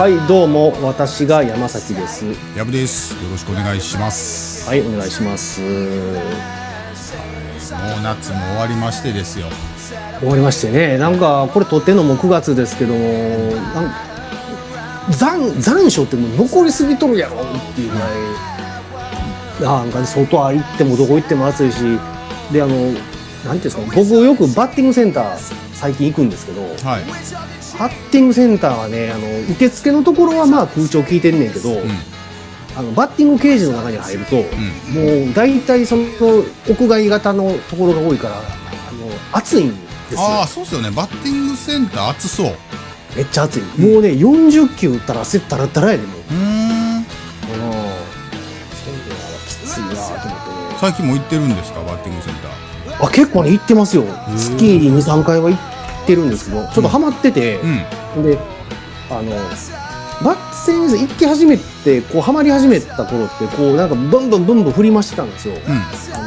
はいどうも私が山崎ですやぶですよろしくお願いしますはいお願いしますもう夏も終わりましてですよ終わりましてねなんかこれ撮ってんのも9月ですけども残残暑ってもう残りすぎとるやろっていうぐらい、うん、なんか外は行ってもどこ行っても暑いしであのなんていうんですか僕よくバッティングセンター最近行くんですけど、はい、バッティングセンターはねあの受付のところはまあ空調効いてんねんけど、うん、あのバッティングケージの中に入ると、うん、もう大体その屋外型のところが多いからあの暑いんですああそうですよねバッティングセンター暑そうめっちゃ暑い、うん、もうね40球打ったら汗たらたらやでもううんそうだきついなと思って、ね、最近も行ってるんですかバッティングセンターあ結構ね行ってますよ月23回は行っってるんですけどちょっとハマってて、うん、であのバッツ選手行き始めてこうハマり始めた頃ってこうなんかどんどんどんどん振り回してたんですよ、うん、あ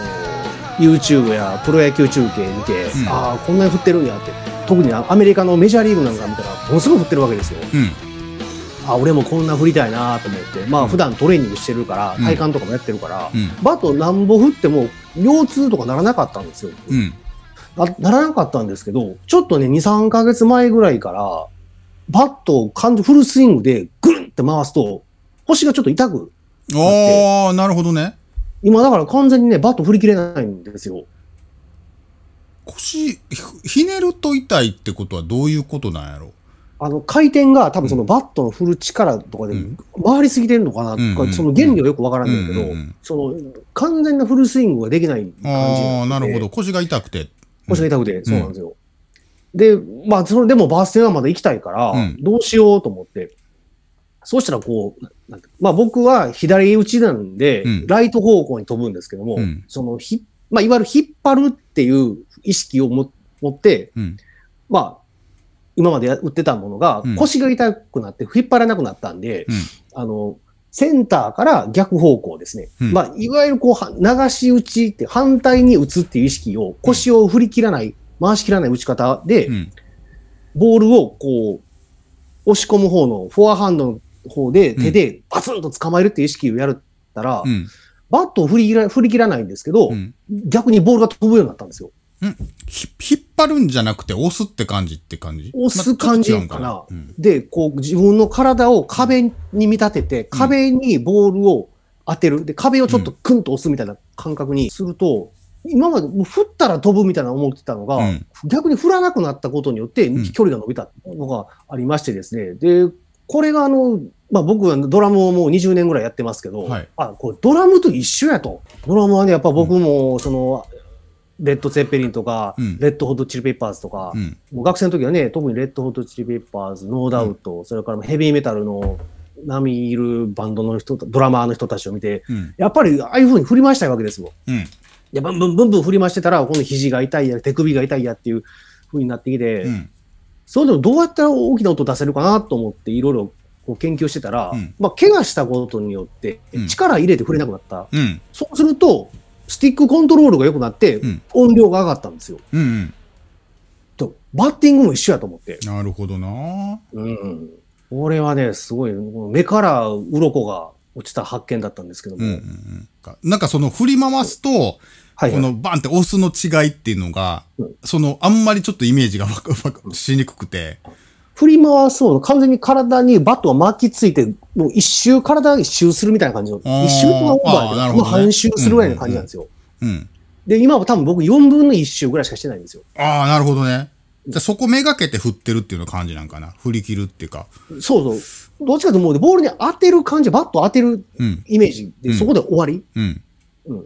の YouTube やプロ野球中継見て、うん、ああこんなに振ってるんやって特にアメリカのメジャーリーグなんか見たらものすごい振ってるわけですよ、うん、あ俺もこんな振りたいなと思ってまあ普段トレーニングしてるから体幹とかもやってるから、バットなんぼ振っても腰痛とかならなかったんですよ、うんなならなかったんですけど、ちょっとね、2、3ヶ月前ぐらいから、バットを感じフルスイングでぐるんって回すと、腰がちょっと痛くああ、なるほどね。今だから完全にね、バット振り切れないんですよ。腰、ひねると痛いってことはどういうことなんやろあの回転が多分そのバットの振る力とかで回りすぎてるのかなとか、うん、その原理はよくわからないけど、うんうんうん、その完全なフルスイングができない感じああ、なるほど。腰が痛くて腰が痛くて、そうなんですよ。で、まあ、それでもバース停はまだ行きたいから、どうしようと思って、そうしたらこう、まあ僕は左打ちなんで、ライト方向に飛ぶんですけども、そのひ、まあいわゆる引っ張るっていう意識を持って、まあ、今まで打ってたものが腰が痛くなって引っ張らなくなったんで、あの、センターから逆方向ですね。うん、まあ、いわゆるこう、流し打ちって反対に打つっていう意識を、腰を振り切らない、回し切らない打ち方で、ボールをこう、押し込む方の、フォアハンドの方で手でバツンと捕まえるっていう意識をやったら、バットを振り切ら振り切らないんですけど、逆にボールが飛ぶようになったんですよ。引っ張るんじゃなくて押すって感じって感じ押す感じかな。で、こう自分の体を壁に見立てて、壁にボールを当てる。で、壁をちょっとクンと押すみたいな感覚にすると、今までも振ったら飛ぶみたいな思ってたのが、うん、逆に振らなくなったことによって距離が伸びたのがありましてですね。で、これがあの、まあ、僕はドラムをもう20年ぐらいやってますけど、はい、あこれドラムと一緒やと。ドラムはね、やっぱ僕もそのレッド・ゼッペリンとか、うん、レッド・ホット・チリ・ペッパーズとか、うん、もう学生の時はね、特にレッド・ホット・チリ・ペッパーズ、ノーダウト、うん、それからヘビーメタルの波いるバンドの人、ドラマーの人たちを見て、やっぱりああいうふうに振り回したいわけですもん。いや、ブンブンブンブン振り回してたら、この肘が痛いや、手首が痛いやっていうふうになってきて、それでもどうやったら大きな音出せるかなと思って、いろいろこう研究してたら、うん、まあ、怪我したことによって力入れて触れなくなった、うん、そうするとスティックコントロールが良くなって、音量が上がったんですよ。うんうん、とバッティングも一緒やと思って。なるほどな。うん。これはね、すごい、目から鱗が落ちた発見だったんですけども。うんうんうん、なんかその振り回すと、はいはい、このバンって押すの違いっていうのが、うん、そのあんまりちょっとイメージがわく、わく、しにくくて。振り回そうの、完全に体にバットが巻きついて、もう一周、体一周するみたいな感じの、一周かオーバーで、ね、半周するぐらいの感じなんですよ。うん、うんうん、で、今は多分僕4分の1周ぐらいしかしてないんですよ。ああ、なるほどね。じゃそこめがけて振ってるっていうの感じなんかな。振り切るっていうか。そうそう。どっちかというともうボールに当てる感じ、バット当てるイメージで、うん、そこで終わり。うん。うん。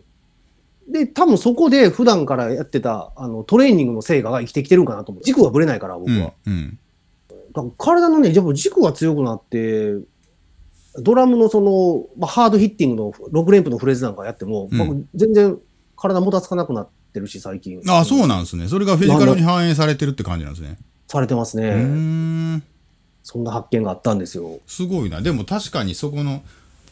で、多分そこで普段からやってた、あの、トレーニングの成果が生きてきてるんかなと思う。軸がぶれないから、僕は。うん、うん体のね、やっぱ軸が強くなって、ドラムのその、まあ、ハードヒッティングの6連符のフレーズなんかやっても、うん、全然体もたつかなくなってるし、最近。ああ、そうなんですね。それがフィジカルに反映されてるって感じなんですね。されてますね。うんそんな発見があったんですよ。すごいな。でも確かにそこの、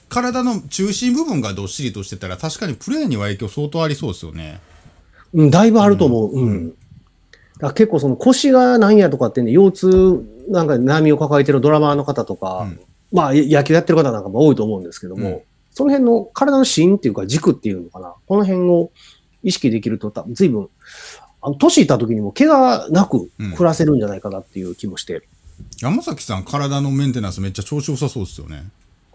体の中心部分がどっしりとしてたら、確かにプレーには影響相当ありそうですよね。うん、だいぶあると思う。うん、うんだ結構その腰がなんやとかってね、腰痛なんか悩みを抱えてるドラマーの方とか、うん、まあ野球やってる方なんかも多いと思うんですけども、うん、その辺の体の芯っていうか軸っていうのかな、この辺を意識できると多分随分、あの、年いった時にも怪我なく暮らせるんじゃないかなっていう気もして。うん、山崎さん、体のメンテナンスめっちゃ調子良さそうですよね。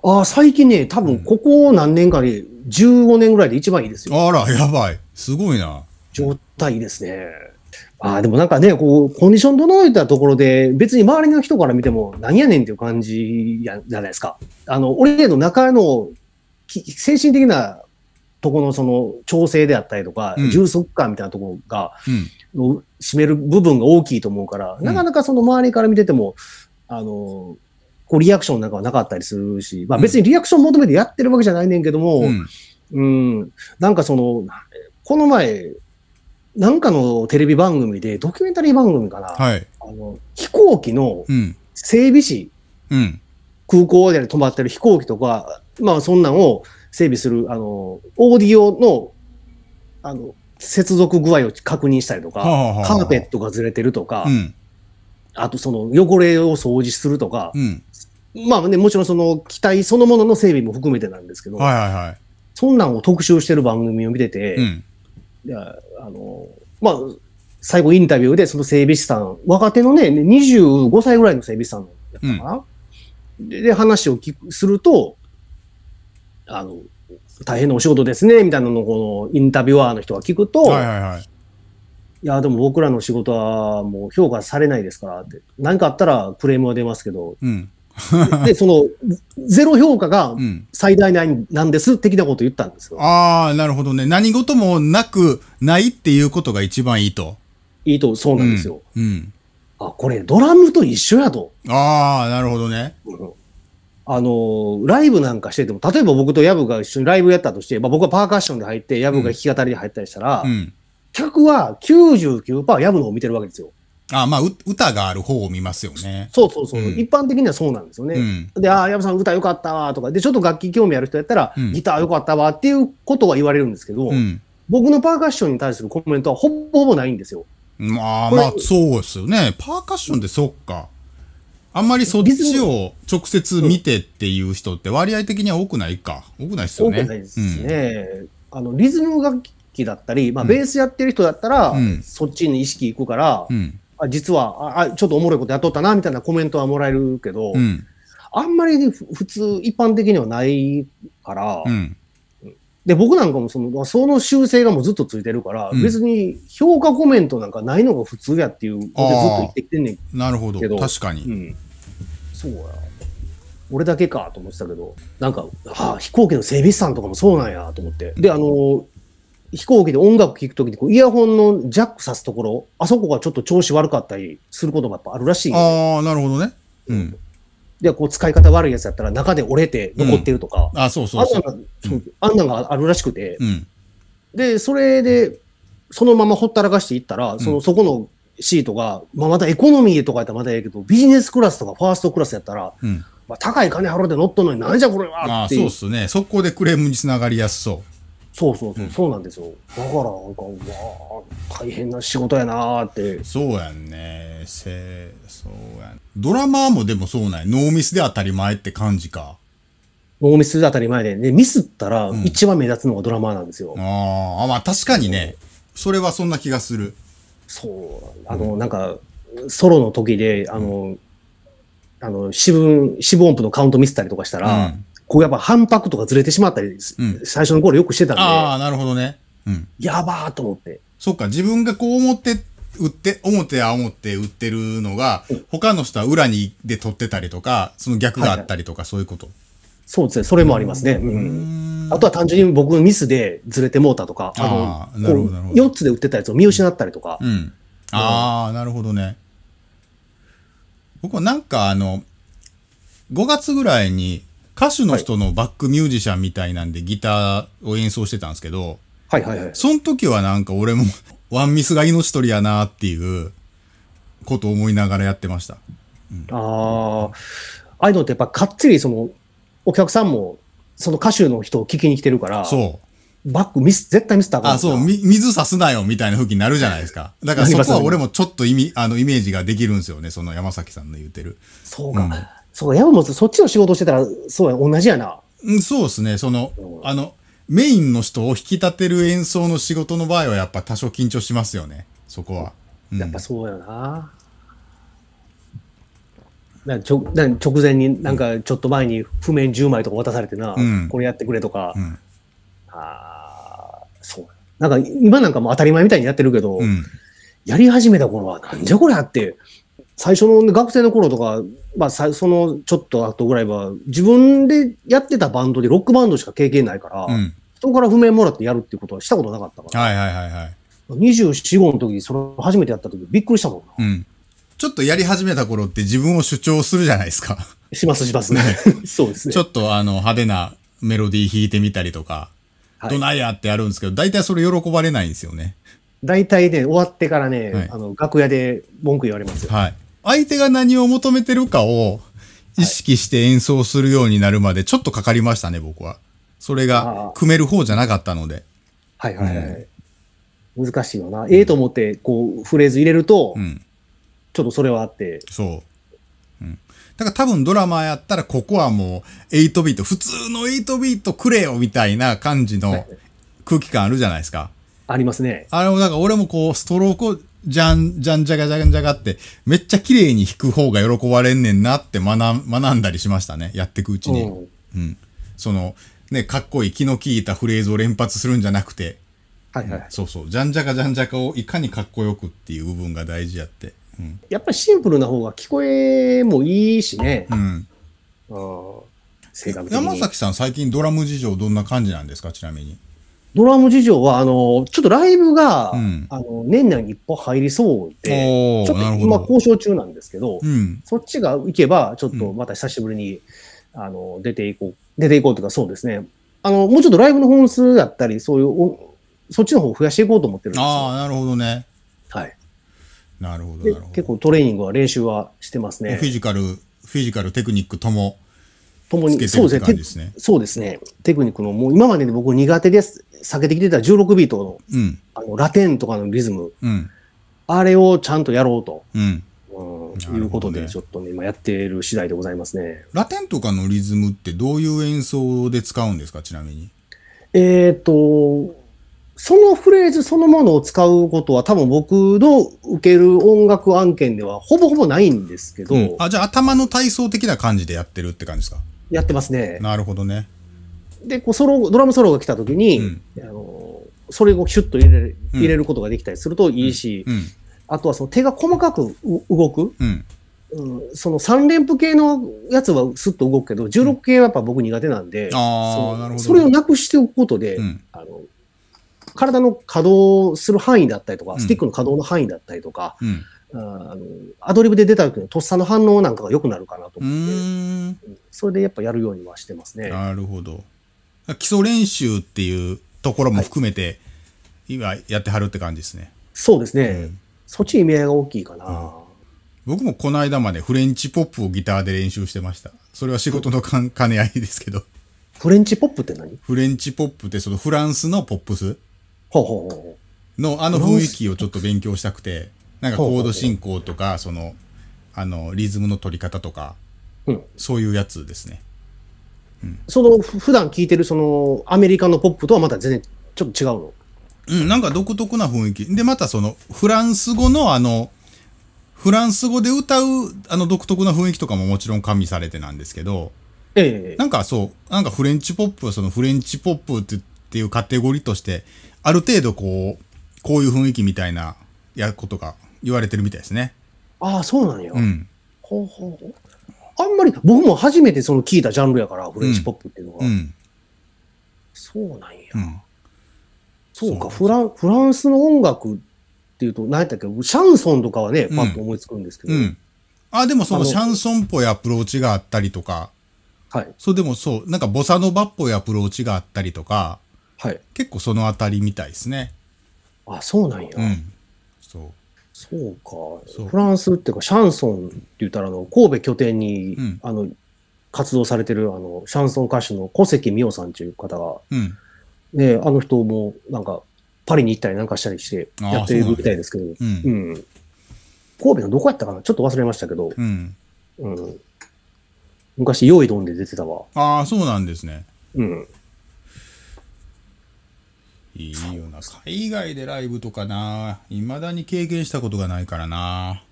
ああ、最近ね、多分ここ何年かで、15年ぐらいで一番いいですよ。あら、やばい。すごいな。状態いいですね。ああ、でもなんかね、こう、コンディション整えたところで、別に周りの人から見ても、なんやねんっていう感じやじゃないですか。あの、俺の中の精神的なとこのその調整であったりとか、うん、充足感みたいなところが、うん、占める部分が大きいと思うから、うん、なかなかその周りから見てても、あの、こうリアクションなんかはなかったりするし、まあ別にリアクション求めてやってるわけじゃないねんけども、うん、うんなんかその、この前、なんかのテレビ番組で、ドキュメンタリー番組かな、はい、あの飛行機の整備士、うん、空港で止まってる飛行機とか、まあそんなんを整備する、あの、オーディオの、あの、接続具合を確認したりとか、はあはあはあ、カーペットがずれてるとか、うん、あとその汚れを掃除するとか、うん、まあね、もちろんその機体そのものの整備も含めてなんですけど、はいはいはい、そんなんを特集してる番組を見てて、うんいや、あの、まあ、最後インタビューでその整備士さん、若手のね、25歳ぐらいの整備士さんだったかな、うん、でで、話を聞くすると、あの、大変なお仕事ですね、みたいなのをこのインタビュアーの人が聞くと、はいはいはい。いや、でも僕らの仕事はもう評価されないですからって、何かあったらクレームは出ますけど、うん、で、その、ゼロ評価が最大なんです、的なこと言ったんですよ。ああ、なるほどね。何事もなく、ないっていうことが一番いいと。いいと、そうなんですよ。うん。うん、あ、これ、ドラムと一緒やと。ああ、なるほどね。あのライブなんかしてても、例えば僕とヤブが一緒にライブやったとして、まあ、僕はパーカッションで入って、ヤブが弾き語りで入ったりしたら、うん、客は99%ヤブのを見てるわけですよ。あまあ、歌がある方を見ますよね。そうそうそう。うん、一般的にはそうなんですよね。うん、で、ああ、矢部さん歌良かったわとか、で、ちょっと楽器興味ある人やったら、うん、ギター良かったわっていうことは言われるんですけど、僕のパーカッションに対するコメントはほぼほぼないんですよ。まあまあ、そうですよね。パーカッションってそっか。あんまりそっちを直接見てっていう人って割合的には多くないか。多くないですよね。多くないですね。あの、リズム楽器だったり、まあ、ベースやってる人だったら、そっちに意識いくから、あ実はあちょっとおもろいことやっとったなみたいなコメントはもらえるけど、うん、あんまり、ね、普通、一般的にはないから、うん、で僕なんかもそのその修正がもうずっとついてるから、うん、別に評価コメントなんかないのが普通やっていうずっと言ってきてんねんけど。なるほど、確かに。そうや。俺だけかと思ってたけど、なんか、はあ、飛行機の整備士さんとかもそうなんやと思って。で、あの、飛行機で音楽聴くときにイヤホンのジャックさすところ、あそこがちょっと調子悪かったりすることもやっぱあるらしい。ああ、なるほどね。うん。で、こう使い方悪いやつだったら中で折れて残ってるとか。うん、あそうそうそう。あんな,、あんながあるらしくて。うん、で、それで、そのままほったらかしていったら、その、そこのシートが、まあ、またエコノミーとかやったらまだええけど、ビジネスクラスとかファーストクラスやったら、うん、まあ、高い金払って乗っとんのになんじゃこれはってあそうっすね。そこでクレームにつながりやすそう。そうそうそう、うんそうなんですよ。だからなんか、うわあ大変な仕事やなあって。そうやんね。せ、そうやん。ドラマーもでもそうなんや。ノーミスで当たり前って感じか。ノーミスで当たり前で、で、ミスったら一番目立つのがドラマーなんですよ。あーあ、まあ確かにね。それはそんな気がする。そう、あの、なんか、ソロの時で、あの、あの、四分、四分音符のカウントミスったりとかしたら、うんこうやっぱ反拍とかずれてしまったり、うん、最初の頃よくしてたんで。ああ、なるほどね。うん。やばーと思って。そっか、自分がこう思って、打って、表って売ってるのが、うん、他の人は裏にで取ってたりとか、その逆があったりとか、はいそういうこと。そうですね、それもありますね。うん。あとは単純に僕のミスでずれてもうたとか、あの、なるほどなるほど4つで売ってたやつを見失ったりとか。うん。うん、ああ、なるほどね。僕はなんかあの、5月ぐらいに歌手の人のバックミュージシャンみたいなんでギターを演奏してたんですけど、はいはいはい。その時はなんか俺も ワンミスが命取りやなっていうことを思いながらやってました。うん、ああ、アイドルってやっぱかっちりそのお客さんもその歌手の人を聞きに来てるから、そう。バックミス、絶対ミスったから。あ、そう、み、水さすなよ、みたいな風になるじゃないですか。だからそこは俺もちょっと意味、あの、イメージができるんですよね、その山崎さんの言うてる。そうか。うんそう、山本、そっちの仕事してたら、そうや、同じやな。うん、そうですね。その、あの、メインの人を引き立てる演奏の仕事の場合は、やっぱ多少緊張しますよね。そこは。うん、やっぱそうやな。なちょな直前になんかちょっと前に譜面10枚とか渡されてな、うん、これやってくれとか、うん、あそうなんか今なんかも当たり前みたいにやってるけど、うん、やり始めた頃はなんじゃこりゃって最初の学生の頃とか、まあ、そのちょっと後ぐらいは、自分でやってたバンドでロックバンドしか経験ないから、うん、人から譜面もらってやるっていうことはしたことなかったから。はいはいはいはい。24、5の時にそれ初めてやった時びっくりしたもんな。うん。ちょっとやり始めた頃って自分を主張するじゃないですか。しますしますね。そうですね。ちょっとあの派手なメロディー弾いてみたりとか、はい、どないやってやるんですけど、大体それ喜ばれないんですよね。大体ね、終わってからね、はい、あの楽屋で文句言われますよ。はい。相手が何を求めてるかを意識して演奏するようになるまでちょっとかかりましたね、僕は。それが、組める方じゃなかったので。はいはいはい。うん、難しいよな。ええと思って、こう、フレーズ入れると、うん、ちょっとそれはあって。そう。うん。だから多分ドラマやったら、ここはもう、8ビート、普通の8ビートくれよみたいな感じの空気感あるじゃないですか。はい、ありますね。あれもなんか俺もこう、ストロークじゃん、じゃんじゃがじゃんじゃがって、めっちゃ綺麗に弾く方が喜ばれんねんなって学んだりしましたね。やってくうちに。うん。その、ね、かっこいい気の利いたフレーズを連発するんじゃなくて、はいはい、そうそう、じゃんじゃかじゃんじゃかをいかにかっこよくっていう部分が大事やって。うん、やっぱりシンプルな方が聞こえもいいしね。うん。あ山崎さん、最近ドラム事情どんな感じなんですか、ちなみに。ドラム事情は、あの、ちょっとライブが、うん、あの、年内に一歩入りそうで、ちょっと今交渉中なんですけど、うん、そっちが行けば、ちょっとまた久しぶりに、あの、出ていこう、出ていこうというかそうですね。あの、もうちょっとライブの本数だったり、そういう、そっちの方を増やしていこうと思ってるんですよ。ああ、なるほどね。はい。なるほど、なるほど。結構トレーニングは練習はしてますね。フィジカル、フィジカル、テクニックとも、ともに、そうですね。そうですね。テクニックの、もう今までで僕苦手です。避けてきてた16ビートのうん、あのラテンとかのリズム、うん、あれをちゃんとやろうと、うんいうことで、ちょっと、ね、今やってる次第でございますね。ラテンとかのリズムってどういう演奏で使うんですか、ちなみに。えっ、ー、と、そのフレーズそのものを使うことは多分僕の受ける音楽案件ではほぼほぼないんですけど。うん、あ、じゃあ頭の体操的な感じでやってるって感じですかやってますね。なるほどね。で、こうソロ、ドラムソロが来た時に、うん、あのそれをシュッと入れる、入れることができたりするといいし、うん、あとはその手が細かく動く。うん、その3連符系のやつはすっと動くけど、16系はやっぱ僕苦手なんで、うん、そそれをなくしておくことで、うん、あの体の稼働する範囲だったりとか、スティックの稼働の範囲だったりとか、あのアドリブで出た時のとっさの反応なんかが良くなるかなと思って、それでやっぱやるようにはしてますね。なるほど。基礎練習っていうところも含めて、今やってはるって感じですね。そうですね。うん、そっち意味合いが大きいかな、うん、僕もこの間までフレンチポップをギターで練習してました。それは仕事の兼ね合いですけど。フレンチポップって何フレンチポップってそのフランスのポップスのあの雰囲気をちょっと勉強したくて、なんかコード進行とか、その、あの、リズムの取り方とか、うん、そういうやつですね。その普段聴いてるそのアメリカのポップとはまた全然ちょっと違うのうん、なんか独特な雰囲気。で、またその、フランス語のあの、フランス語で歌う、あの、独特な雰囲気とかももちろん加味されてなんですけど、ええ、なんかそう、なんかフレンチポップはそのフレンチポップってっていうカテゴリーとして、ある程度こう、こういう雰囲気みたいな、やことが言われてるみたいですね。ああ、そうなんや。うん。ほうほう。あんまり、僕も初めてその聞いたジャンルやから、フレンチポップっていうのは。うん、そうなんや。うん、そうかフラ、フランスの音楽っていうと、何やったっけ、シャンソンとかはね、パッと思いつくんですけど。あ、でもそのシャンソンっぽいアプローチがあったりとか、はい。そう、でもそう、なんかボサノバっぽいアプローチがあったりとか、はい。結構そのあたりみたいですね。あ、そうなんや。うん。そう。そうか。フランスっていうか、シャンソンって言ったら、あの、神戸拠点に、うん、あの、活動されてる、あの、シャンソン歌手の小関美桜さんという方が、うん、ね、あの人も、なんか、パリに行ったりなんかしたりしてやってるみたいですけど、うん、うん、神戸のどこやったかなちょっと忘れましたけど、うん。うん、昔、用意どんで出てたわ。ああ、そうなんですね。うん。いいよな。海外でライブとかな、いまだに経験したことがないからな。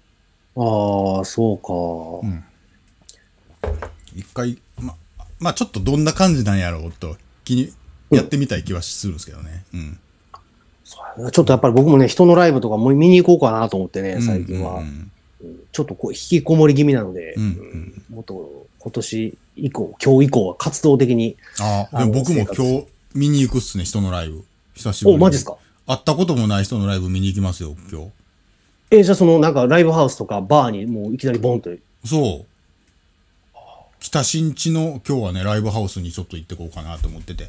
ああ、そうか。うん。一回、ま、まあちょっとどんな感じなんやろうと、気に、やってみたい気はするんですけどね。うん。ちょっとやっぱり僕もね、人のライブとかも見に行こうかなと思ってね、最近は。うんうんうん、ちょっとこう、引きこもり気味なので、うんうんうん、もっと今年以降、今日以降は活動的に。ああ、でも僕も今日見に行くっすね、人のライブ。久しぶりお、マジっすか会ったこともない人のライブ見に行きますよ、今日。えじゃあそのなんかライブハウスとかバーにもういきなりボンと。そう。北新地の今日はね、ライブハウスにちょっと行ってこうかなと思ってて。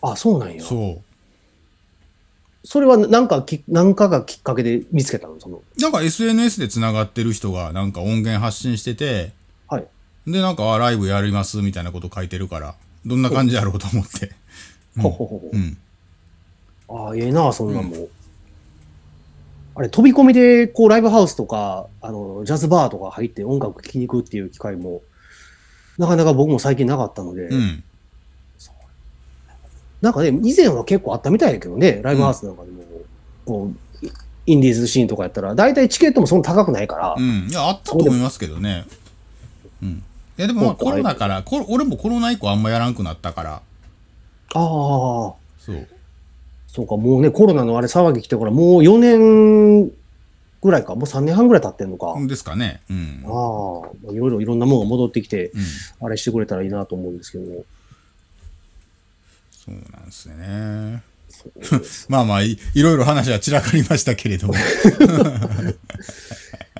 あ、そうなんや。そう。それはなんかき、何かがきっかけで見つけたのその。なんか SNS で繋がってる人がなんか音源発信してて、はい。で、なんか、あ、ライブやりますみたいなこと書いてるから、どんな感じやろうと思って。ほほほほ。うん。ああ、ええな、そんなんも。うん、あれ、飛び込みで、こう、ライブハウスとか、あの、ジャズバーとか入って音楽聴きに行くっていう機会も、なかなか僕も最近なかったので、うん、なんかね、以前は結構あったみたいだけどね、ライブハウスなんかでも、こう、インディーズシーンとかやったら、大体チケットもそんな高くないから。うん、いや、あったと思いますけどね。うん。いや、でもまあコロナから、俺もコロナ以降あんまやらんくなったから。ああ。そう。そうか、もうね、コロナのあれ騒ぎ来てから、もう4年ぐらいか、もう3年半ぐらい経ってんのか。ですかね。うん。ああ、いろいろいろんなものが戻ってきて、うん、あれしてくれたらいいなと思うんですけどそうなんですね。まあまあい、いろいろ話は散らかりましたけれども。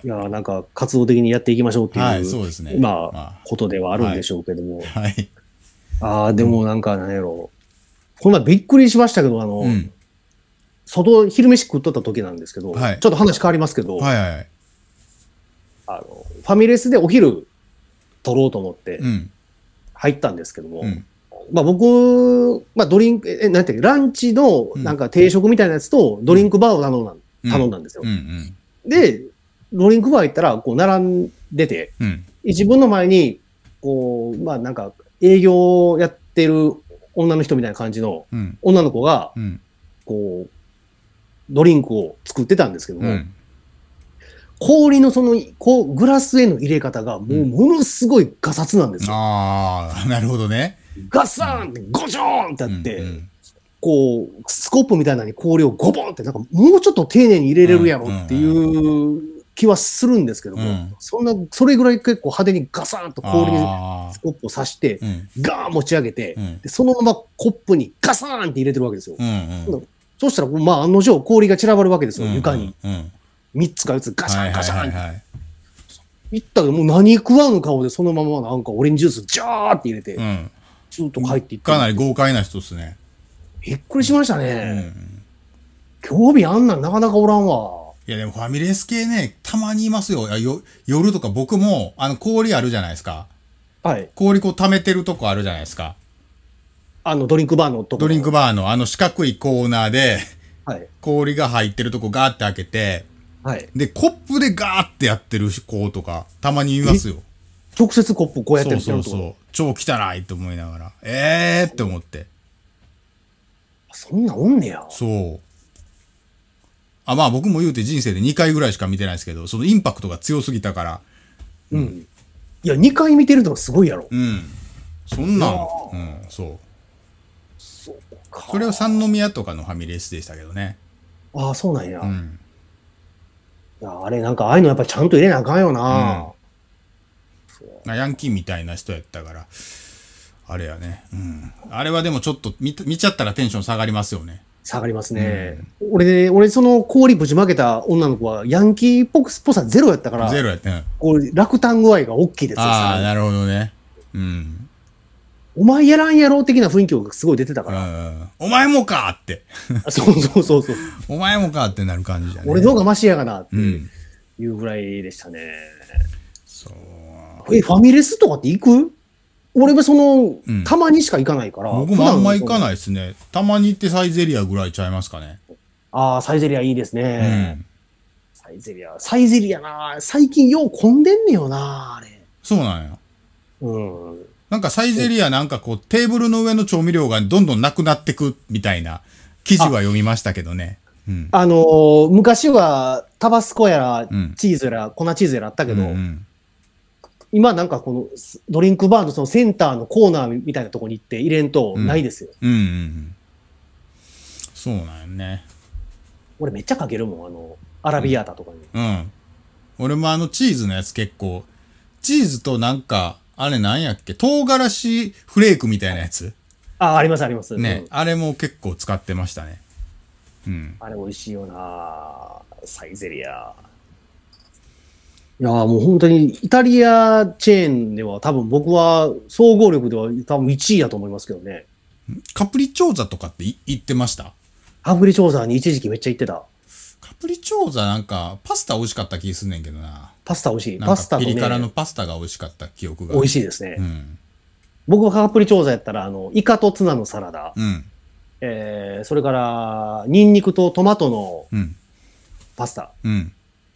いやなんか活動的にやっていきましょうっていう、はい、そうですね。まあ、ことではあるんでしょうけども。はい。はい、ああ、でもなんか何やろう。この前びっくりしましたけど、あの、うん、外、昼飯食っとった時なんですけど、はい、ちょっと話変わりますけど、はいはい、あのファミレスでお昼取ろうと思って入ったんですけども、うん、まあ、僕、まあ、ドリンク、え、なんていうランチのなんか定食みたいなやつとドリンクバーを頼んだ,、ん、頼んだんですよ。うんうんうん、で、ドリンクバー行ったら、こう、並んでて、自分の前に、こう、まあ、なんか、営業やってる女の人みたいな感じの女の子が、こう、ドリンクを作ってたんですけども、氷のそのこうグラスへの入れ方がもうものすごいガサツなんですよ。ああ、なるほどね。ガサンってゴジョーンってあって、こう、スコップみたいなのに氷をゴボンって、なんかもうちょっと丁寧に入れれるやろっていう気はするんですけども、うん、そんな、それぐらい結構派手にガサンと氷にスコップを刺して、ガーン持ち上げて、うん、で、そのままコップにガサーンって入れてるわけですよ。うんうん、そうしたら、まあ、案の定氷が散らばるわけですよ、床に。うんうんうん、3つか4つガシャンガシャン、いったけど、もう何食わぬ顔でそのままなんかオレンジジュースジャーって入れて、うん、っと帰っていったかなり豪快な人ですね。びっくりしましたね。興味あんなんなかなかおらんわ。いやでもファミレス系ね、たまにいますよ。よ夜とか僕も、あの、氷あるじゃないですか。はい。氷こう溜めてるとこあるじゃないですか。あの、ドリンクバーのとこ。ドリンクバーの、あの四角いコーナーで、はい。氷が入ってるとこガーって開けて、はい。で、コップでガーってやってる子とか、たまにいますよ。直接コップこうやってるそうそうそう。超汚いと思いながら、ええーって思って。そんなおんねや。そう。あ、まあ僕も言うて人生で2回ぐらいしか見てないですけど、そのインパクトが強すぎたから。うん。いや、2回見てるのがすごいやろ。うん。そんなん、うん、そう。そうか。それは三宮とかのファミレスでしたけどね。ああ、そうなんや。うん。いや、あれなんかああいうのやっぱちゃんと入れなあかんよな。うん、ヤンキーみたいな人やったから。あれやね。うん。あれはでもちょっと見見ちゃったらテンション下がりますよね。下がりますね。うん、俺、俺、その氷ぶちまけた女の子は、ヤンキーっぽさゼロやったから、ゼロやったこう、落胆具合が大きいですよああ、なるほどね。うん。お前やらんやろ的な雰囲気がすごい出てたから。お前もかって。そうそうそうそう。お前もかってなる感じじゃね。俺の方がマシやがなっていうぐらいでしたね。うん、そう。え、ファミレスとかって行く俺はその、うん、たまにしか行かないから。僕もあんま行かないですね。たまに行ってサイゼリアぐらいちゃいますかね。ああ、サイゼリアいいですね。うん、サイゼリア。サイゼリアな。最近よう混んでんねよな、あれ。そうなんや。うん。なんかサイゼリアなんかこうテーブルの上の調味料がどんどんなくなってくみたいな記事は読みましたけどね。あ、うんあのー、昔はタバスコやらチーズやら粉チーズやらあったけど、うんうん今なんかこのドリンクバーのそのセンターのコーナーみたいなとこに行って入れんとないですよ。うん、うん、うん、そうなんよね。俺めっちゃかけるもん、あの、アラビアータとかに。うん。うん、俺もあのチーズのやつ結構、チーズとなんか、あれなんやっけ、唐辛子フレークみたいなやつ。あ、ありますあります。ね、うん、あれも結構使ってましたね。うん。あれ美味しいよなサイゼリア。いやもう本当にイタリアチェーンでは多分僕は総合力では多分1位だと思いますけどね。カプリチョーザとかって言ってましたカプリチョーザに一時期めっちゃ言ってた。カプリチョーザなんかパスタ美味しかった気すんねんけどな。パスタ美味しい。パスタピリ辛のパスタが美味しかった記憶が。美味しいですね。うん、僕はカプリチョーザやったらあのイカとツナのサラダ。うん、えー、それからニンニクとトマトのパスタ。うん、うん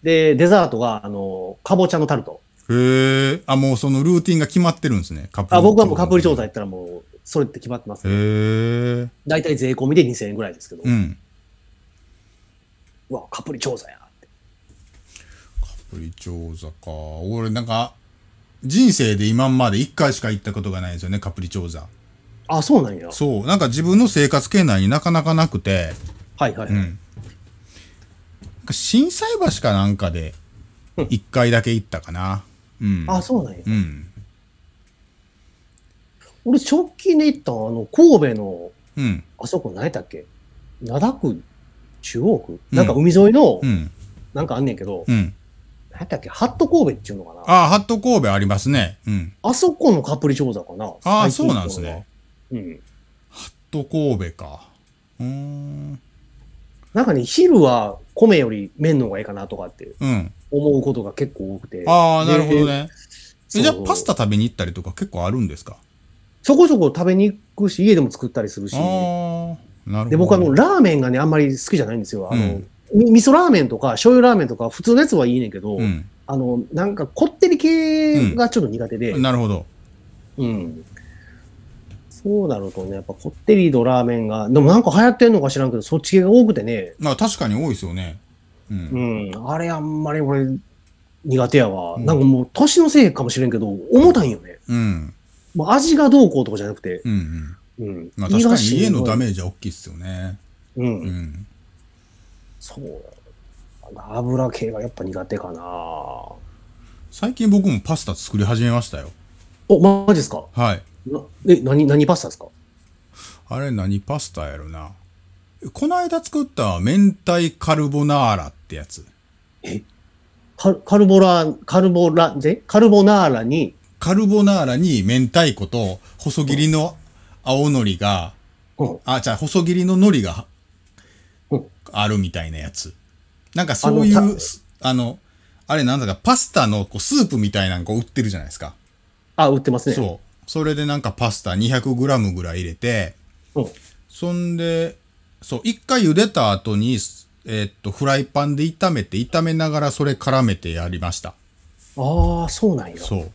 で、デザートが、あの、かぼちゃのタルト。へえ。あ、もうそのルーティンが決まってるんですね。カプリあ僕はもうカプリ調査行ったらもう、それって決まってますね。へえ。大体税込みで2000円ぐらいですけど。うん。うわ、カプリ調査やって。カプリ調査か。俺なんか、人生で今まで1回しか行ったことがないですよね、カプリ調査。あ、そうなんや。そう。なんか自分の生活圏内になかなかなくて。はいはい、はい、うん。震災橋かなんかで、一回だけ行ったかな。うん。あ、そうなんや。うん。俺、直近で行ったあの、神戸の、うん、あそこ何やったっけ灘区中央区、うん、なんか海沿いの、うん、なんかあんねんけど、うん、何やったっけハット神戸っていうのかなああ、ハット神戸ありますね。うん。あそこのカプリ調査かなああ、そうなんですね。うん。ハット神戸か。うん。なんかね、昼は米より麺の方がいいかなとかって思うことが結構多くて。ああ、なるほどね。そじゃあ、パスタ食べに行ったりとか結構あるんですかそこそこ食べに行くし、家でも作ったりするしああ。、なるほど。で、僕はあの、ラーメンがね、あんまり好きじゃないんですよ。あの味噌ラーメンとか醤油ラーメンとか普通のやつはいいねんけど、うん。あの、なんかこってり系がちょっと苦手で、なるほど。うん。そうなるとね、やっぱこってりのラーメンが、でもなんか流行ってんのか知らんけど、そっち系が多くてね。まあ確かに多いですよね。うん。うん、あれあんまり俺、苦手やわ、うん。なんかもう年のせいかもしれんけど、重たいよね。うん。まあ、味がどうこうとかじゃなくて。うん、うん。うん。まあ確かに家のダメージは大きいっすよね。うん。うん、そう油系がやっぱ苦手かな最近僕もパスタ作り始めましたよ。お、マジっすかはい。なえ、何、何パスタですかあれ何パスタやろな。この間作った明太カルボナーラってやつ。えカルカルボラ、カルボラ、ぜカルボナーラに。カルボナーラに明太子と細切りの青のりが、うん、あ、じゃあ細切りの海苔が、あるみたいなやつ。なんかそういう、あの、あのあれなんだかパスタのこうスープみたいなのこ売ってるじゃないですか。あ、売ってますね。そう。それでなんかパスタ 200g ぐらい入れて、そんで、そう、一回茹でた後に、えー、っと、フライパンで炒めて、炒めながらそれ絡めてやりました。ああ、そうなんや。そう。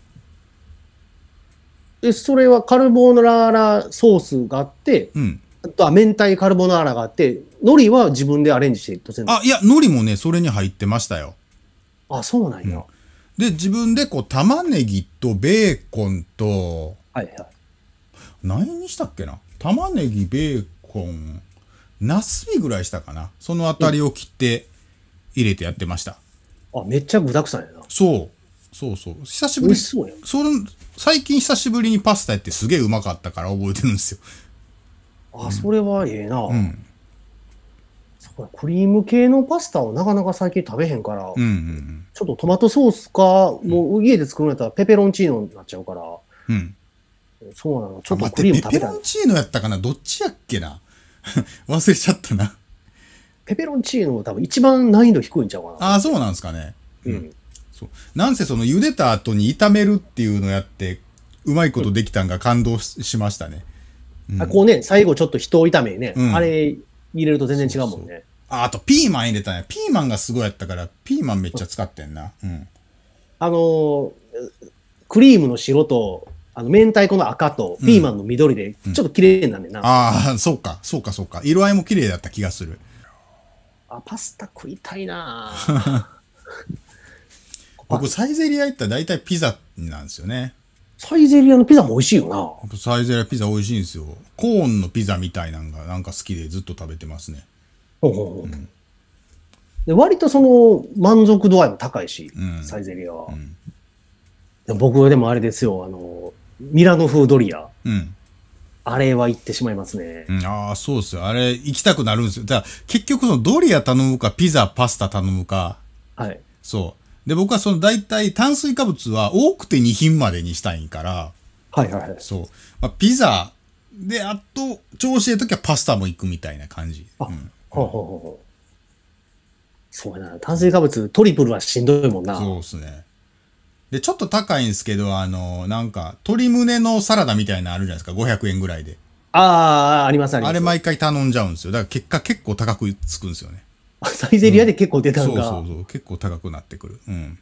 で、それはカルボナーラソースがあって、うん。あとは明太カルボナーラがあって、海苔は自分でアレンジしてあ、いや、海苔もね、それに入ってましたよ。あ、そうなんや。うん、で、自分でこう、玉ねぎとベーコンと、はいはい何にしたっけな玉ねぎベーコンなすびぐらいしたかなそのあたりを切って入れてやってました、あめっちゃ具だくさんやなそうそうそう久しぶりそうやそれ最近久しぶりにパスタやってすげえうまかったから覚えてるんですよあ、それはええなうんクリーム系のパスタをなかなか最近食べへんから、うんうん、ちょっとトマトソースか、もう家で作るんやったらペペロンチーノになっちゃうから、うん、そうなの。ちょっとクリーム食べたペペロンチーノやったかなどっちやっけな 忘れちゃったなペペロンチーノ多分一番難易度低いんちゃうかな。ああ、そうなんですかね。うん。そうなんせその茹でた後に炒めるっていうのやって、うまいことできたんが感動し,、ましたね。うん、あこうね、最後ちょっと人を炒めね、うん、あれ入れると全然違うもんね。そうそうあ、あとピーマン入れたね。ピーマンがすごいやったから、ピーマンめっちゃ使ってんな。うん。あのー、クリームの白とあの明太子の赤とピーマンの緑で、ちょっと綺麗なんな。うんうん、ああ、そうか、そうか、そうか。色合いも綺麗だった気がする。あ、パスタ食いたいな 僕、サイゼリア行ったら大体ピザなんですよね。サイゼリアのピザも美味しいよな。サイゼリアピザ美味しいんですよ。コーンのピザみたいなのがなんか好きでずっと食べてますね。ほうほうほう。うんで割とその満足度合いも高いし、うん、サイゼリアは。うん、で僕はでもあれですよ、あの、ミラノ風ドリア。うん。あれは行ってしまいますね。ああ、そうですよ。あれ、行きたくなるんですよ。だから、結局、その、ドリア頼むか、ピザ、パスタ頼むか。はい。そう。で、僕はその、大体、炭水化物は多くて2品までにしたいから。はいはいはい。そう。まあ、ピザ、で、あと、調子でと時はパスタも行くみたいな感じ。あ、うん、ほうほうほうほう。そうやな。炭水化物、トリプルはしんどいもんな。そうですね。で、ちょっと高いんですけど、あの、なんか、鶏胸のサラダみたいなのあるじゃないですか、500円ぐらいで。ああ、ありますあります。あれ毎回頼んじゃうんですよ。だから結果結構高くつくんですよね。サイゼリアで結構出たんだ、うん、そうそうそう。結構高くなってくる。うん。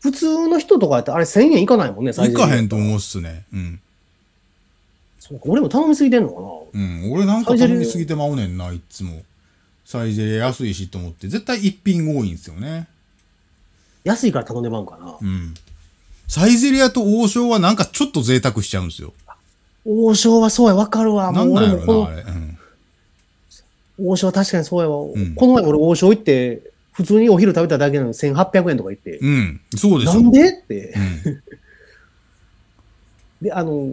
普通の人とかやったら、あれ1000円いかないもんね、サイゼリア。いかへんと思うっすね。うん。そうか、俺も頼みすぎてんのかな。うん、俺なんか頼みすぎてまうねんな、いつも。サイゼリア安いしと思って、絶対一品多いんですよね。安いから頼んでまうかな。うん。サイゼリアと王将はなんかちょっと贅沢しちゃうんですよ。王将はそうや、わかるわ。なんなんやろな、あれ。うん、王将は確かにそうやわ。うん、この前俺王将行って、普通にお昼食べただけなのに1800円とか言って。うん、そうでしょ。なんでって。うん、で、あの、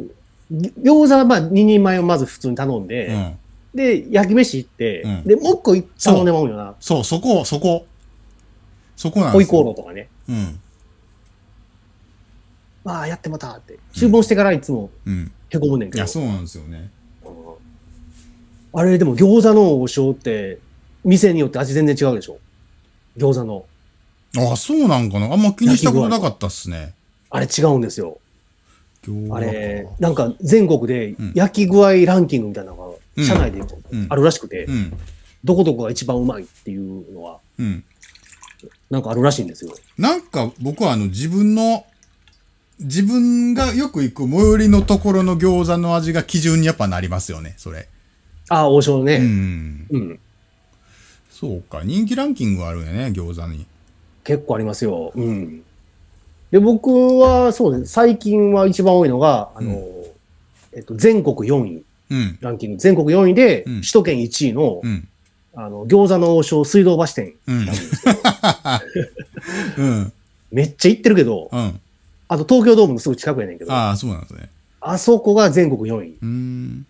餃子はまあ2人前をまず普通に頼んで、うん、で、焼き飯行って、で、もう一個頼んでまうよな。そう、そこ、そこ。そこなんホイコーローとかね。うん。ああ、やってまたって。注文してからいつも、へこむねんけど、うんうん、いや、そうなんですよね。あれ、でも餃子の王将って、店によって味全然違うでしょ餃子の。ああ、そうなんかなあんま気にしたことなかったっすね。あれ違うんですよ。あれ、なんか全国で焼き具合ランキングみたいなのが、社内であるらしくて、どこどこが一番うまいっていうのは、なんかあるらしいんですよ。なんか僕はあの自分の、自分がよく行く最寄りのところの餃子の味が基準にやっぱなりますよね、それ。ああ、王将ね。うん。うん。そうか、人気ランキングあるよね、餃子に。結構ありますよ。うん。で、僕はそうです。最近は一番多いのが、あの、うん、えっと、全国4位。うん、ランキング、全国4位で、首都圏1位の、うん、あの、餃子の王将水道橋店、うん、めっちゃ行ってるけど、うん、あと東京ドームのすぐ近くやねんけど。ああ、そうなんですね。あそこが全国4位。うん。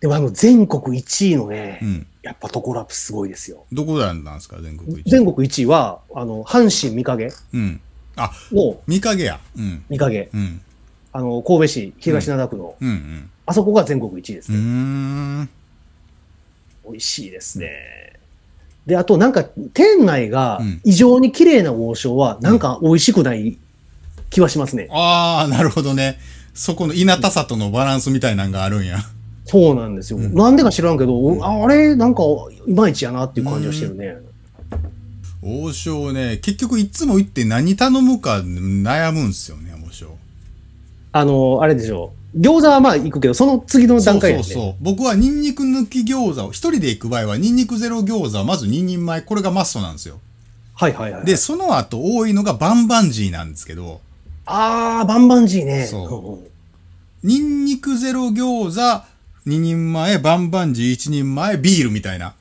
でもあの全国1位のね、うん、やっぱトコラップすごいですよ。どこなんですか、全国1位。全国1位は、あの、阪神御影。うん。あ、の、御影や。うん。御影。うん。あの、神戸市東灘区の、うん、うんうんあそこが全国1位ですね。美味しいですね。で、あとなんか店内が異常に綺麗な王将はなんか美味しくない気はしますね。うん、ああ、なるほどね。そこのいなたさとのバランスみたいなんがあるんや。そうなんですよ。うん、なんでか知らんけど、うん、あれなんかいまいちやなっていう感じはしてるね。王将ね、結局いつも行って何頼むか悩むんですよね、王将。あの、あれでしょう、餃子はまあ行くけど、その次の段階で、ね。そうそうそう。僕はニンニク抜き餃子を、一人で行く場合はニンニクゼロ餃子はまず2人前、これがマストなんですよ。はいはいはい。で、その後多いのがバンバンジーなんですけど。あー、バンバンジーね。そう。ニンニクゼロ餃子2人前、バンバンジー1人前、ビールみたいな。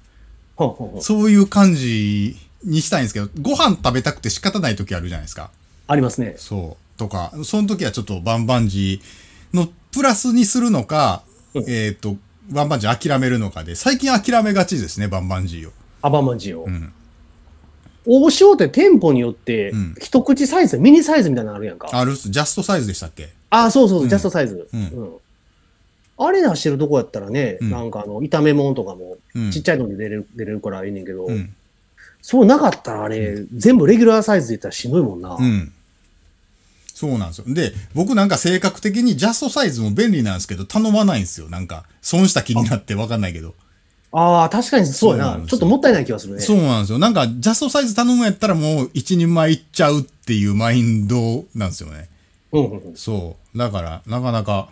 そういう感じにしたいんですけど、ご飯食べたくて仕方ない時あるじゃないですか。ありますね。そう。とか、その時はちょっとバンバンジーのプラスにするのか、えっ、ー、と、バンバンジー諦めるのかで、最近諦めがちですね、バンバンジーを。あ、バンバンジーを。うん。王将って店舗によって、一口サイズ、ミニサイズみたいなのあるやんか。あるす、ジャストサイズでしたっけあ、そうそう、うん、ジャストサイズ。うん。あれ出してるとこやったらね、なんかあの、炒め物とかも、ちっちゃいので出れる、出れるからいいねんけど、そうなかったらあれ、全部レギュラーサイズで言ったらしんどいもんな。うん。そうなんですよ。で、僕なんか性格的にジャストサイズも便利なんですけど、頼まないんですよ。なんか、損した気になってわかんないけど。ああ、確かにそうやなちょっともったいない気がするね。そうなんですよ。なんか、ジャストサイズ頼むやったらもう一人前いっちゃうっていうマインドなんですよね。うんうん、そう。だから、なかなか、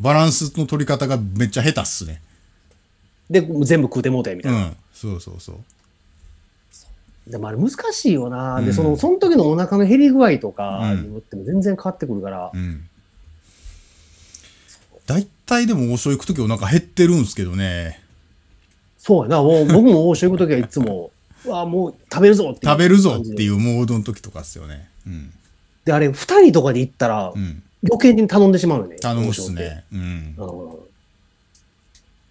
バランスの取り方がめっちゃ下手っすね。で、全部食うてもうてみたいな。うん。そうそうそう。でもあれ難しいよな、うん、でそのその時のお腹の減り具合とかによっても全然変わってくるから、大、う、体、でも王将行く時お腹減ってるんですけどねそうやなもう 僕も王将行く時はいつもわもう食べるぞって食べるぞっていうモードの時とかっすよね、うん、であれ2人とかで行ったら、余計に頼んでしまうよね頼むっすねうん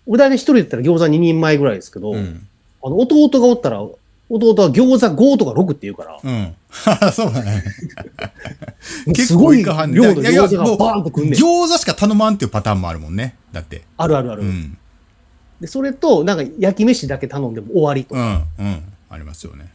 俺大体1人だったら餃子2人前ぐらいですけど、うん、あの弟がおったら弟は餃子5とか6って言うから。うん。そうだね。結構いかはんね量餃子がバーンとん餃子しか頼まんっていうパターンもあるもんね。だって。あるあるある。うん、で、それと、なんか焼き飯だけ頼んでも終わりとか。うん、うん。ありますよね。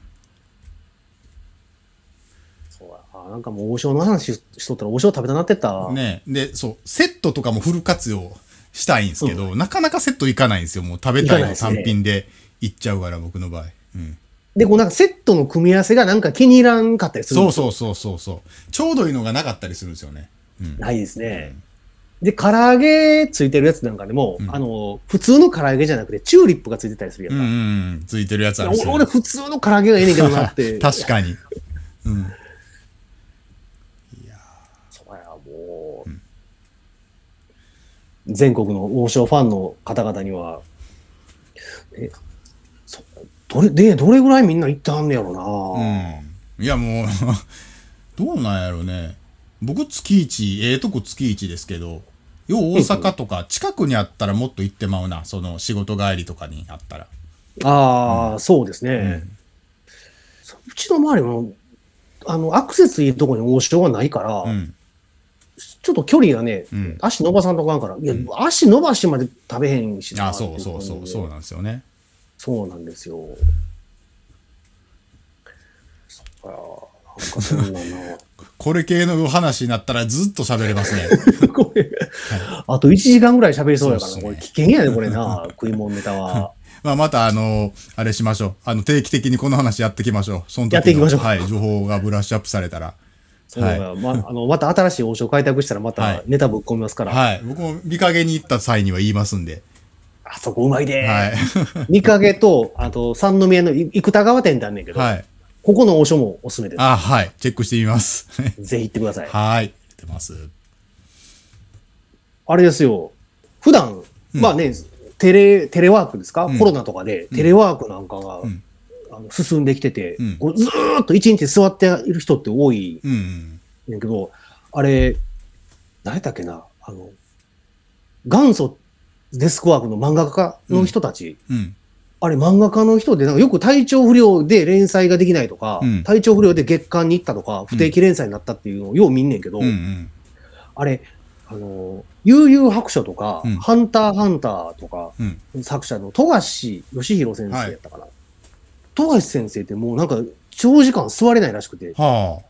そうあなんかもう王将の話しとったら王将食べたなってた。ねで、そう、セットとかもフル活用したいんですけど、うん、なかなかセットいかないんですよ。もう食べたいの単品でいっちゃうから、僕の場合。うん。で、こうなんかセットの組み合わせがなんか気に入らんかったりするそうそうそうそうそう。ちょうどいいのがなかったりするんですよね。うん、ないですね。で、唐揚げついてるやつなんかでも、うん、あの、普通の唐揚げじゃなくて、チューリップがついてたりするやつ。うん、うん、ついてるやつある俺、普通の唐揚げがええねんけどなって。確かに。うん。いやそりゃもう、全国の王将ファンの方々には、えどれ、で、どれぐらいみんな行ってはんねやろなうん。いや、もう、どうなんやろね。僕、月一、ええとこ月一ですけど、よう大阪とか、近くにあったらもっと行ってまうな。その、仕事帰りとかにあったら。ああ、そうですね、うちの周りも、あの、アクセスいいとこに王将がないから、うん。ちょっと距離がね、うん足伸ばさんとこあんから、いや、足伸ばしまで食べへんしなあ、そうそうそう、そうなんですよね。そうなんですよ。そっか、なんかそんなな。これ系のお話になったらずっと喋れますね。あと1時間ぐらい喋りそうやから、ね、これ危険やね、これな、食い物ネタは。まあ、また、あの、あれしましょう。あの、定期的にこの話やっていきましょう。その時のやっていきましょう。はい、情報がブラッシュアップされたら。そうだ、はい、まあ、あの、また新しい王将開拓したらまたネタぶっ込みますから。はい、はい、僕も見かけに行った際には言いますんで。あそこうまいで、はい、三影と、あと三宮の生田川店ってあんねんけど、はい、ここのお書もおすすめです。あ、はい。チェックしてみます。ぜひ行ってください。はい。ってます。あれですよ。普段、まあね、テレ、テレワークですか、うん、コロナとかで、テレワークなんかが、うん、あの進んできてて、こうずっと一日座っている人って多い、うん、やけど、あれ、何やったっけな、あの、元祖デスクワークの漫画家の人たち、うん、あれ漫画家の人でなんかよく体調不良で連載ができないとか、うん、体調不良で月刊に行ったとか、不定期連載になったっていうのをよう見んねんけど、うんうん、あれ、あの、悠々白書とか、ハンターハンターとか、作者の富樫義弘先生やったかな。はい、富樫先生ってもうなんか長時間座れないらしくて。はあ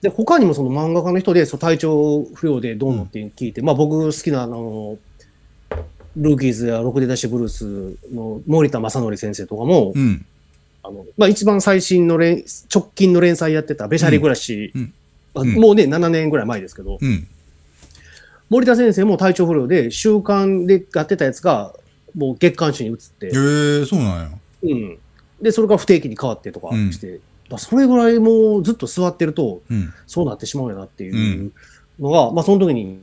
で、他にもその漫画家の人で、そう体調不良でどうのって聞いて、うん、まあ僕好きな、あの、ルーキーズやロクデダッシュブルースの森田正則先生とかも、うん、あのまあ、一番最新の連直近の連載やってた「べしゃり暮らし」うん、もうね7年ぐらい前ですけど、森田先生も体調不良で週刊でやってたやつがもう月刊誌に移ってへえー、そうなんや、うん、でそれから不定期に変わってとかして、それぐらいもうずっと座ってると、そうなってしまうんなっていうのが、まあその時に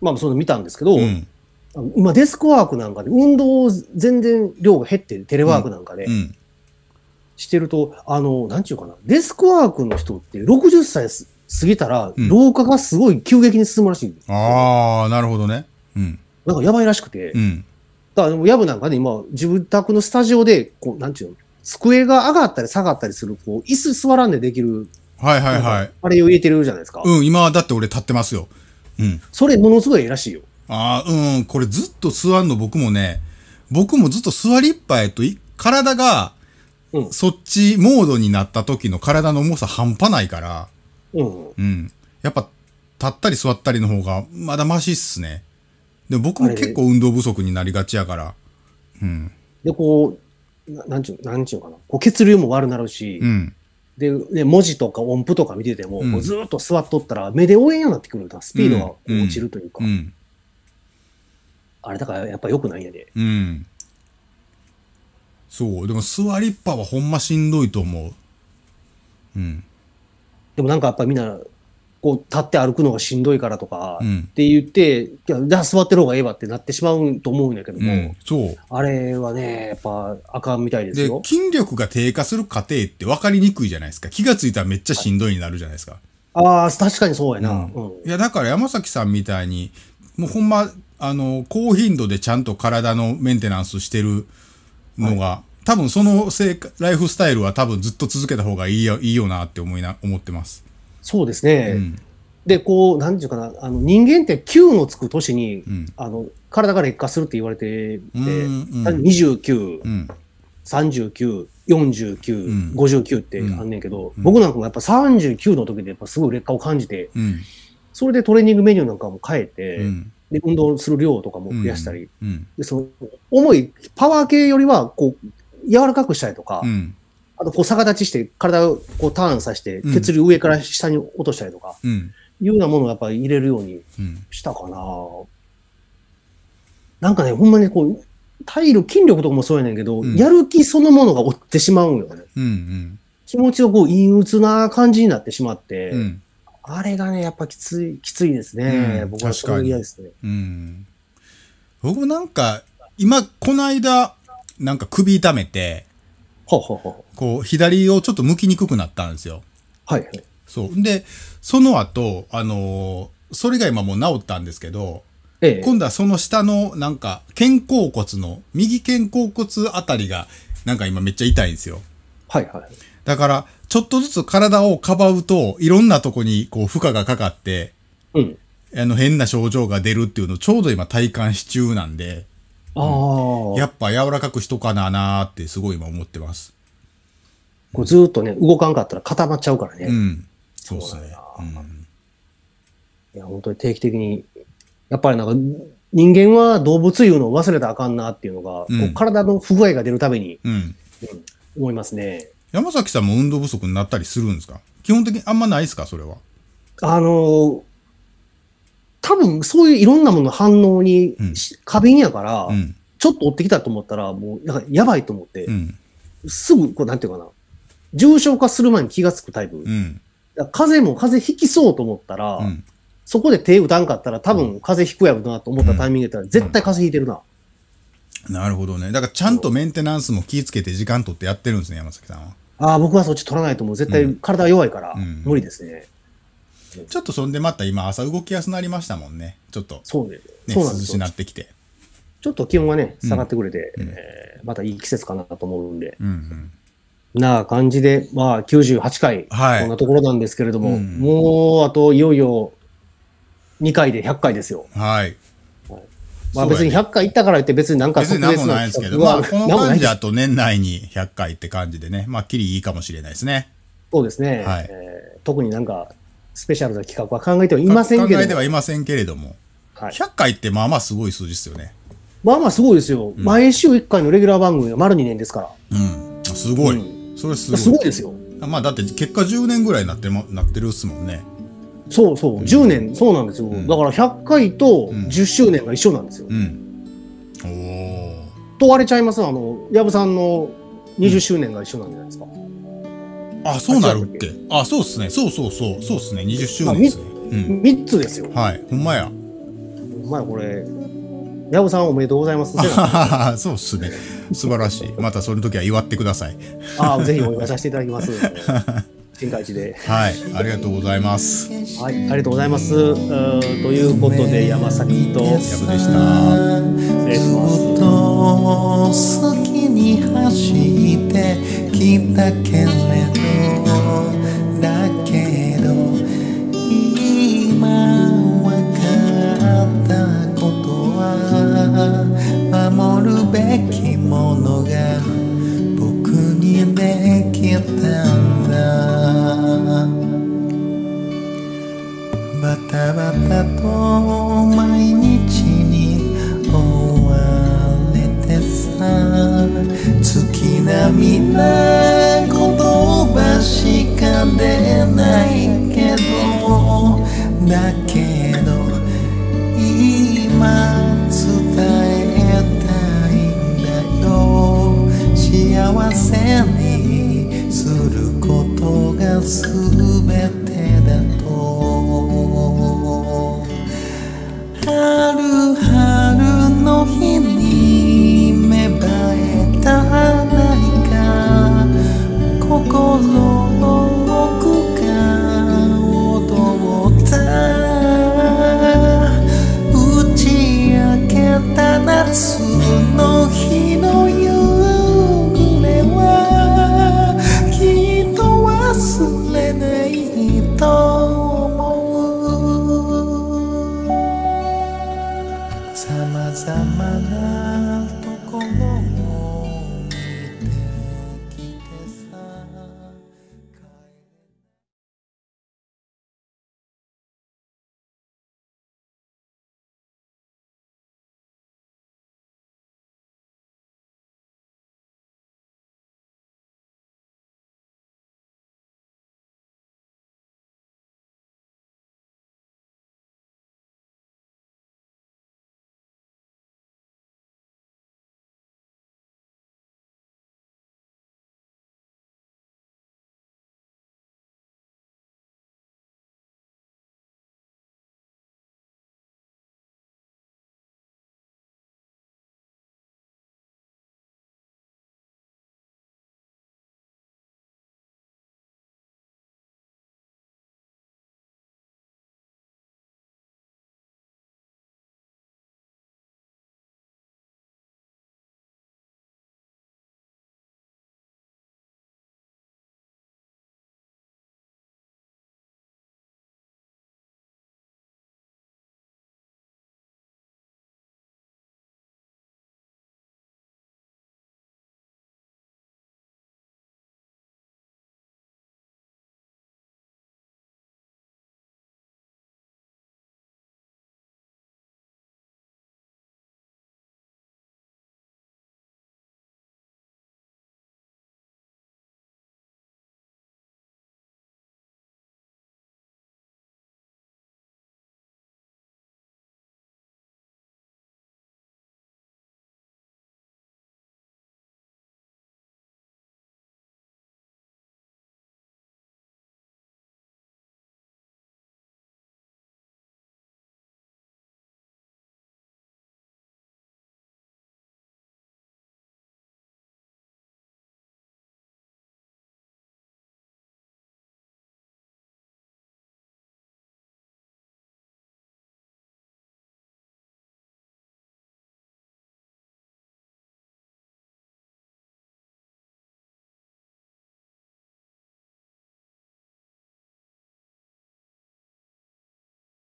まあ、その見たんですけど、うん、今デスクワークなんかで運動を全然量が減ってる、テレワークなんかで、してると、あの、なんちゅうかな、デスクワークの人って60歳過ぎたら、老化がすごい急激に進むらしい、うん、ああ、なるほどね。うん。なんかやばいらしくて、うん、だからやぶなんかね、今、自分宅のスタジオで、こう、なんちゅうの、机が上がったり下がったりする、こう、椅子座らんでできる。はいはいはい。あれを入れてるじゃないですか。うん、今だって俺立ってますよ。うん。それものすごいらしいよ。ああ、うん、これずっと座んの僕もね、僕もずっと座りっぱいとい、体が、うん、そっちモードになった時の体の重さ半端ないから、うん。うん。やっぱ、立ったり座ったりの方が、まだマシっすね。で僕も結構運動不足になりがちやから。うん。で、こう、ななんちゅう、なんちゅうかな。こう血流も悪なるし、うん。で、ね、文字とか音符とか見てても、うん、ずっと座っとったら、目で追えんようになってくるだ。スピードが落ちるというか。うん、うんあれだからやっぱ良くないんやで。うん。そう。でも座りっぱはほんましんどいと思う。うん。でもなんかやっぱみんな、こう立って歩くのがしんどいからとか、って言って、うん、座ってる方がええわってなってしまうと思うんだけども、うん、そう。あれはね、やっぱあかんみたいですよ。で、筋力が低下する過程って分かりにくいじゃないですか。気がついたらめっちゃしんどいになるじゃないですか。はい、ああ、確かにそうやな、うん。いや、だから山崎さんみたいに、もうほんま、あの、高頻度でちゃんと体のメンテナンスしてるのが、はい、多分そのせいライフスタイルは多分ずっと続けた方がいいよいいよなって思いな思ってます。そうですね。うん、で、こう、なんていうかな、あの人間って9のつく年に、うん、あの体が劣化するって言われてて、うんうん、29、うん、39、49、うん、59ってあんねんけど、うん、僕なんかもやっぱ39の時でやっぱすごい劣化を感じて、それでトレーニングメニューなんかも変えて、で、運動する量とかも増やしたり、うん、でその重い、パワー系よりは、こう、柔らかくしたりとか、うん、あと、こう、逆立ちして、体をこうターンさせて、血流上から下に落としたりとか、うん、いうようなものをやっぱり入れるようにしたかな。なんかね、ほんまにこう、体力、筋力とかもそうやねんけど、やる気そのものが追ってしまうよね。うんうん、気持ちをこう、陰鬱な感じになってしまって、うんあれがね、やっぱきつい、きついですね。うん、僕はそれが嫌ですね。うん。僕もなんか、今、この間、なんか首痛めて、ほうほうほうこう、左をちょっと向きにくくなったんですよ。はい、はい。そう。で、その後、あのー、それが今もう治ったんですけど、ええ、今度はその下の、なんか、肩甲骨の、右肩甲骨あたりが、なんか今めっちゃ痛いんですよ。はいはい。だから、ちょっとずつ体をかばうと、いろんなとこにこう負荷がかかって、うん、あの変な症状が出るっていうのをちょうど今体感し中なんで、ああ、やっぱ柔らかくしとかななーってすごい今思ってます。こうずっとね、動かんかったら固まっちゃうからね。うん。そうですね。うん、いや、本当に定期的に、やっぱりなんか、人間は動物いうのを忘れたらあかんなっていうのが、うん、体の不具合が出るたびに、うん、うん、思いますね。山崎さんも運動不足になったりするんですか基本的にあんまないですかそれは。あのー、多分そういういろんなものの反応に、うん、過敏やから、うん、ちょっと追ってきたと思ったら、もう、なんかやばいと思って、うん、すぐ、こう、なんていうかな、重症化する前に気がつくタイプ。風邪も風邪引きそうと思ったら、そこで手打たんかったら、多分風邪引くやろなと思ったタイミングで、絶対風邪引いてるな。なるほどね。だからちゃんとメンテナンスも気をつけて時間取ってやってるんですね、山崎さんは。ああ、僕はそっち取らないと思う。絶対体弱いから、無理ですね。ちょっとそんでまた今朝動きやすくなりましたもんね。ちょっと。そうね。ねそうなんです涼しなってきて。ちょっと気温がね、下がってくれて、うん、えー、またいい季節かなと思うんで。うんうんな感じで、まあ、98回、はい、こんなところなんですけれども、うん、もうあといよいよ2回で100回ですよ。はい。まあ別に100回行ったから言って別になんか別に何もないですけど、まあこの感じだと年内に100回って感じでね、まあきりいいかもしれないですね。そうですね。はい、えー、特になんかスペシャルな企画は考えてはいませんけれども。考えてはいませんけれども。はい、100回ってまあまあすごい数字ですよね。まあまあすごいですよ。うん、毎週1回のレギュラー番組が丸2年ですから。うん。すごい。うん、それすごい。すごいですよ。まあだって結果10年ぐらいなってなってるっすもんね。そうそう、10年、そうなんですよ。だから100回と10周年が一緒なんですよ。おお。問われちゃいますあの、矢部さんの20周年が一緒なんじゃないですか。あ、そうなるっけあ、そうっすね。そうそうそう。そうっすね。20周年ですね。3つですよ。はい。ほんまや。ほんまや、これ。矢部さんおめでとうございます。そうっすね。素晴らしい。またその時は祝ってください。あぜひお祝いさせていただきます。で。はい、ありがとうございます。はい、ありがとうございます。うということで、山崎と。やぶでした。失礼します。好きに走ってきたけれみんな言葉しか出ないけどだけど今伝えたいんだよ幸せにすることが好き